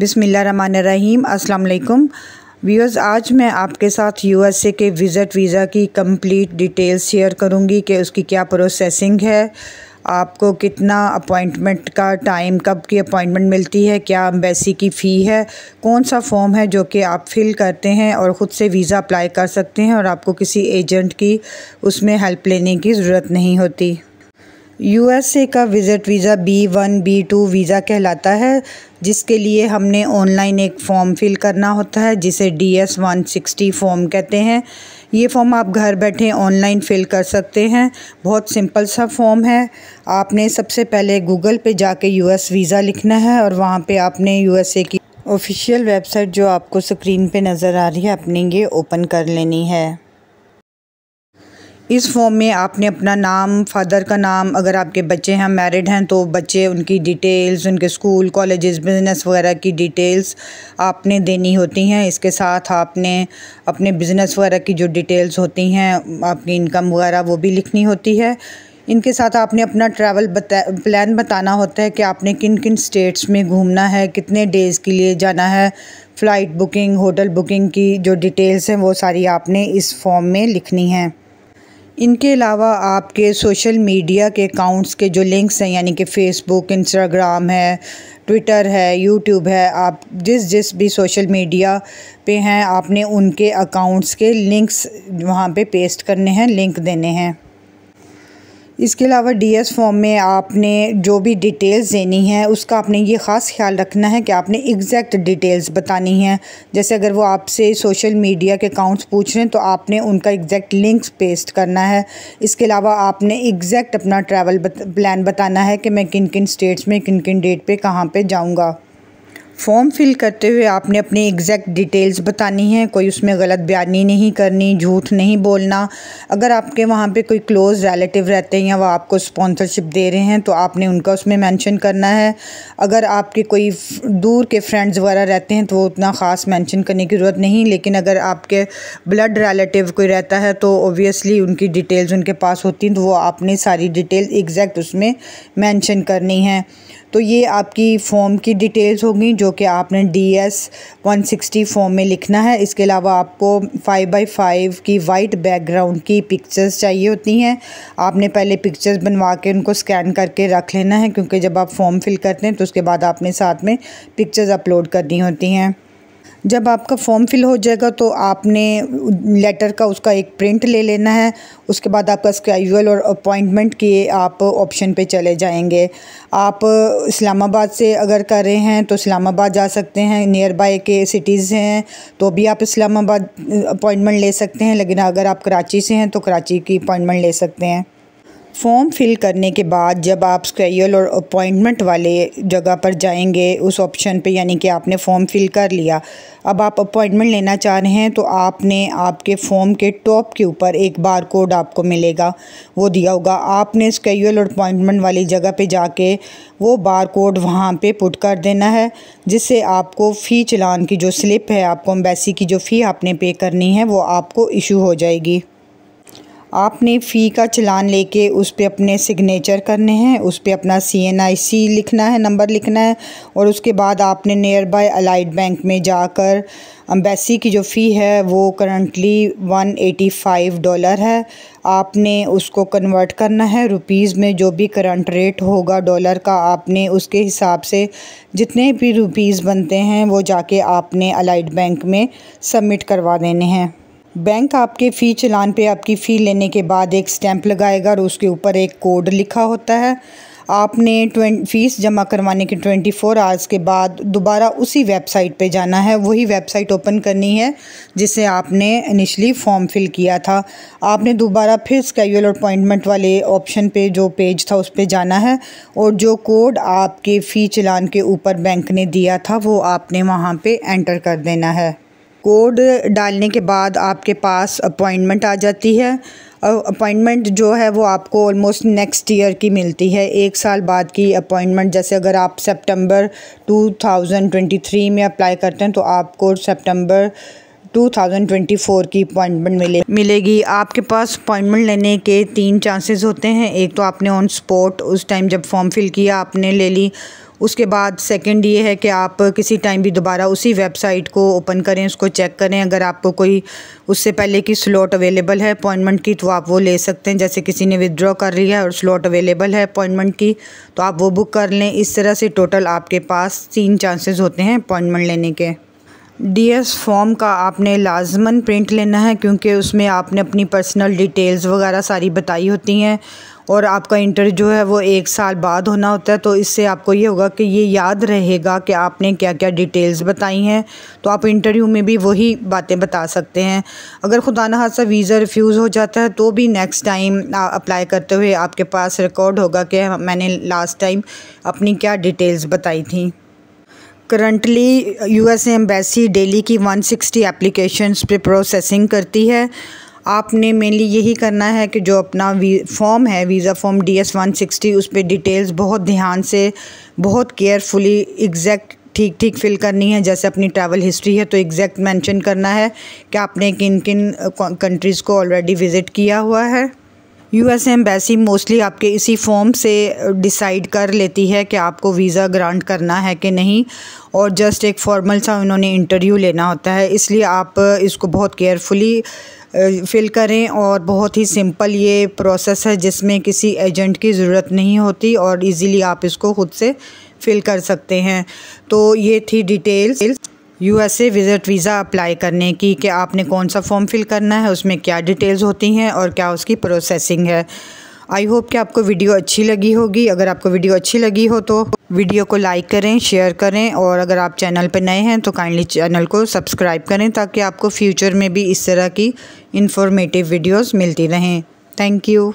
बिसमीम अल्लाम व्यूअर्स आज मैं आपके साथ यूएसए के विज़िट वीज़ा की कंप्लीट डिटेल्स शेयर करूंगी कि उसकी क्या प्रोसेसिंग है आपको कितना अपॉइंटमेंट का टाइम कब की अपॉइंटमेंट मिलती है क्या अम्बेसी की फ़ी है कौन सा फॉर्म है जो कि आप फिल करते हैं और ख़ुद से वीज़ा अप्लाई कर सकते हैं और आपको किसी एजेंट की उसमें हेल्प लेने की ज़रूरत नहीं होती यूएसए का visit visa B one B two visa कहलाता है जिसके लिए हमने ऑनलाइन एक फ़ॉर्म फिल करना होता है जिसे D S one sixty form कहते हैं ये फॉर्म आप घर बैठे ऑनलाइन फिल कर सकते हैं बहुत सिंपल सा फॉर्म है आपने सबसे पहले गूगल पे जाके यूएस वीज़ा लिखना है और वहाँ पे आपने यूएसए की ऑफिशियल वेबसाइट जो आपको स्क्रीन पे नज़र आ रही है अपने ये ओपन कर लेनी है इस फॉर्म में आपने अपना नाम फादर का नाम अगर आपके बच्चे हैं मैरिड हैं तो बच्चे उनकी डिटेल्स उनके स्कूल कॉलेजेस बिज़नेस वगैरह की डिटेल्स आपने देनी होती हैं इसके साथ आपने अपने बिज़नेस वगैरह की जो डिटेल्स होती हैं आपकी इनकम वगैरह वो भी लिखनी होती है इनके साथ आपने अपना ट्रैवल बता प्लान बताना होता है कि आपने किन किन स्टेट्स में घूमना है कितने डेज़ के लिए जाना है फ़्लाइट बुकिंग होटल बुकिंग की जो डिटेल्स हैं वो सारी आपने इस फॉर्म में लिखनी हैं इनके अलावा आपके सोशल मीडिया के अकाउंट्स के जो लिंक्स हैं यानी कि फ़ेसबुक इंस्टाग्राम है ट्विटर है यूट्यूब है आप जिस जिस भी सोशल मीडिया पे हैं आपने उनके अकाउंट्स के लिंक्स वहाँ पे पेस्ट करने हैं लिंक देने हैं इसके अलावा डीएस फॉर्म में आपने जो भी डिटेल्स देनी है उसका आपने ये ख़ास ख्याल रखना है कि आपने एग्जैक्ट डिटेल्स बतानी हैं जैसे अगर वो आपसे सोशल मीडिया के अकाउंट्स पूछ रहे हैं तो आपने उनका एग्जैक्ट लिंक्स पेस्ट करना है इसके अलावा आपने एग्जैक्ट अपना ट्रैवल बत, प्लान बताना है कि मैं किन किन स्टेट्स में किन किन डेट पर कहाँ पर जाऊँगा फॉर्म फिल करते हुए आपने अपनी एग्जैक्ट डिटेल्स बतानी है कोई उसमें गलत बयानी नहीं करनी झूठ नहीं बोलना अगर आपके वहाँ पे कोई क्लोज़ रिलेटिव रहते हैं या वो आपको स्पॉन्सरशिप दे रहे हैं तो आपने उनका उसमें मेंशन करना है अगर आपके कोई दूर के फ्रेंड्स वगैरह रहते हैं तो वो उतना ख़ास मैंशन करने की ज़रूरत नहीं लेकिन अगर आपके ब्लड रिलेटिव कोई रहता है तो ओबियसली उनकी डिटेल्स उनके पास होती हैं तो वो आपने सारी डिटेल एग्जैक्ट उसमें मैंशन करनी है तो ये आपकी फ़ॉर्म की डिटेल्स होगी जो कि आपने D S one sixty form में लिखना है इसके अलावा आपको फ़ाइव बाई फाइव की वाइट बैकग्राउंड की पिक्चर्स चाहिए होती हैं आपने पहले पिक्चर्स बनवा के उनको स्कैन करके रख लेना है क्योंकि जब आप फॉर्म फिल करते हैं तो उसके बाद आपने साथ में पिक्चर्स अपलोड करनी होती हैं जब आपका फॉर्म फिल हो जाएगा तो आपने लेटर का उसका एक प्रिंट ले लेना है उसके बाद आपका स्कैजुअल और अपॉइंटमेंट के आप ऑप्शन पे चले जाएंगे आप इस्लामाबाद से अगर कर रहे हैं तो इस्लामाबाद जा सकते हैं नियर बाय के सिटीज़ हैं तो भी आप इस्लामाबाद अपॉइंटमेंट ले सकते हैं लेकिन अगर आप कराची से हैं तो कराची की अपॉइंटमेंट ले सकते हैं फॉर्म फिल करने के बाद जब आप स्क्रेयल और अपॉइंटमेंट वाले जगह पर जाएंगे उस ऑप्शन पे यानी कि आपने फॉर्म फिल कर लिया अब आप अपॉइंटमेंट लेना चाह रहे हैं तो आपने आपके फॉर्म के टॉप के ऊपर एक बार कोड आपको मिलेगा वो दिया होगा आपने स्केड्यूल और अपॉइंटमेंट वाली जगह पे जाके वो बार कोड वहाँ पर पुट कर देना है जिससे आपको फ़ी चलान की जो स्लिप है आपको अम्बेसी की जो फ़ी आपने पे करनी है वो आपको इशू हो जाएगी आपने फ़ी का चलान लेके उस पर अपने सिग्नेचर करने हैं उस पर अपना सी एन आई सी लिखना है नंबर लिखना है और उसके बाद आपने नियर बाय अलाइड बैंक में जाकर अम्बेसी की जो फ़ी है वो currently one eighty five dollar है आपने उसको कन्वर्ट करना है रुपीज़ में जो भी करंट रेट होगा डॉलर का आपने उसके हिसाब से जितने भी रुपीज़ बनते हैं वो जाके आपने अलाइड बैंक में सबमिट करवा देने हैं बैंक आपके फ़ी चलान पे आपकी फ़ी लेने के बाद एक स्टैंप लगाएगा और उसके ऊपर एक कोड लिखा होता है आपने ट्वें फ़ीस जमा करवाने के 24 आवर्स के बाद दोबारा उसी वेबसाइट पे जाना है वही वेबसाइट ओपन करनी है जिसे आपने इनिशली फॉर्म फिल किया था आपने दोबारा फिर स्कैल अपॉइंटमेंट वाले ऑप्शन पे जो पेज था उस पर पे जाना है और जो कोड आपके फ़ी चलान के ऊपर बैंक ने दिया था वो आपने वहाँ पर एंटर कर देना है कोड डालने के बाद आपके पास अपॉइंटमेंट आ जाती है अपॉइंटमेंट जो है वो आपको ऑलमोस्ट नेक्स्ट ईयर की मिलती है एक साल बाद की अपॉइंटमेंट जैसे अगर आप सितंबर 2023 में अप्लाई करते हैं तो आपको सितंबर 2024 की अपॉइंटमेंट मिले मिलेगी आपके पास अपॉइंटमेंट लेने के तीन चांसेस होते हैं एक तो आपने ऑन स्पॉट उस टाइम जब फॉर्म फिल किया आपने ले ली उसके बाद सेकंड ये है कि आप किसी टाइम भी दोबारा उसी वेबसाइट को ओपन करें उसको चेक करें अगर आपको कोई उससे पहले की स्लॉट अवेलेबल है अपॉइंटमेंट की तो आप वो ले सकते हैं जैसे किसी ने विदड्रॉ कर लिया है और स्लॉट अवेलेबल है अपॉइंटमेंट की तो आप वो बुक कर लें इस तरह से टोटल आपके पास तीन चांसेज होते हैं अपॉइंटमेंट लेने के एस फॉर्म का आपने लाजमन प्रिंट लेना है क्योंकि उसमें आपने अपनी पर्सनल डिटेल्स वगैरह सारी बताई होती हैं और आपका इंटर जो है वो एक साल बाद होना होता है तो इससे आपको ये होगा कि ये याद रहेगा कि आपने क्या क्या डिटेल्स बताई हैं तो आप इंटरव्यू में भी वही बातें बता सकते हैं अगर खुदा नादसा हादसा वीज़ा रिफ्यूज़ हो जाता है तो भी नेक्स्ट टाइम अप्लाई करते हुए आपके पास रिकॉर्ड होगा कि मैंने लास्ट टाइम अपनी क्या डिटेल्स बताई थी करंटली एस एम्बेसी डेली की 160 एप्लीकेशंस पे प्रोसेसिंग करती है आपने मेनली यही करना है कि जो अपना फॉर्म है visa form D S one sixty उस पर डिटेल्स बहुत ध्यान से बहुत केयरफुली एग्जैक्ट ठीक ठीक फिल करनी है जैसे अपनी ट्रैवल हिस्ट्री है तो एग्जैक्ट मेंशन करना है कि आपने किन किन कंट्रीज़ को ऑलरेडी विज़िट किया हुआ है यूएस एम्बेसी मोस्टली आपके इसी फॉर्म से डिसाइड uh, कर लेती है कि आपको वीज़ा ग्रांट करना है कि नहीं और जस्ट एक फॉर्मल सा उन्होंने इंटरव्यू लेना होता है इसलिए आप uh, इसको बहुत केयरफुली फिल uh, करें और बहुत ही सिंपल ये प्रोसेस है जिसमें किसी एजेंट की ज़रूरत नहीं होती और इजीली आप इसको ख़ुद से फिल कर सकते हैं तो ये थी details USA visit visa apply करने की कि आपने कौन सा फॉर्म फिल करना है उसमें क्या डिटेल्स होती हैं और क्या उसकी प्रोसेसिंग है आई होप कि आपको वीडियो अच्छी लगी होगी अगर आपको वीडियो अच्छी लगी हो तो वीडियो को लाइक करें शेयर करें और अगर आप चैनल पर नए हैं तो काइंडली चैनल को सब्सक्राइब करें ताकि आपको फ्यूचर में भी इस तरह की इन्फॉर्मेटिव वीडियोस मिलती रहें थैंक यू